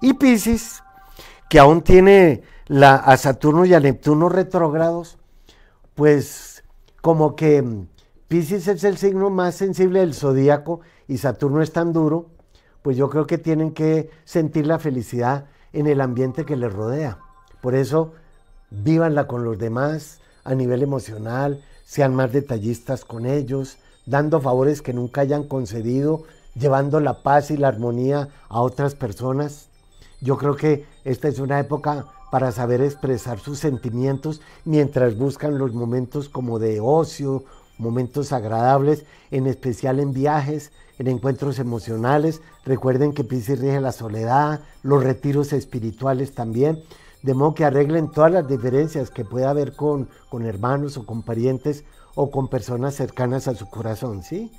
Y Pisces, que aún tiene la, a Saturno y a Neptuno retrógrados, pues como que mm, Pisces es el signo más sensible del zodíaco y Saturno es tan duro, pues yo creo que tienen que sentir la felicidad en el ambiente que les rodea. Por eso, vívanla con los demás a nivel emocional, sean más detallistas con ellos, dando favores que nunca hayan concedido, llevando la paz y la armonía a otras personas yo creo que esta es una época para saber expresar sus sentimientos mientras buscan los momentos como de ocio, momentos agradables, en especial en viajes, en encuentros emocionales. Recuerden que Piscis rige la soledad, los retiros espirituales también, de modo que arreglen todas las diferencias que pueda haber con, con hermanos o con parientes o con personas cercanas a su corazón, ¿sí?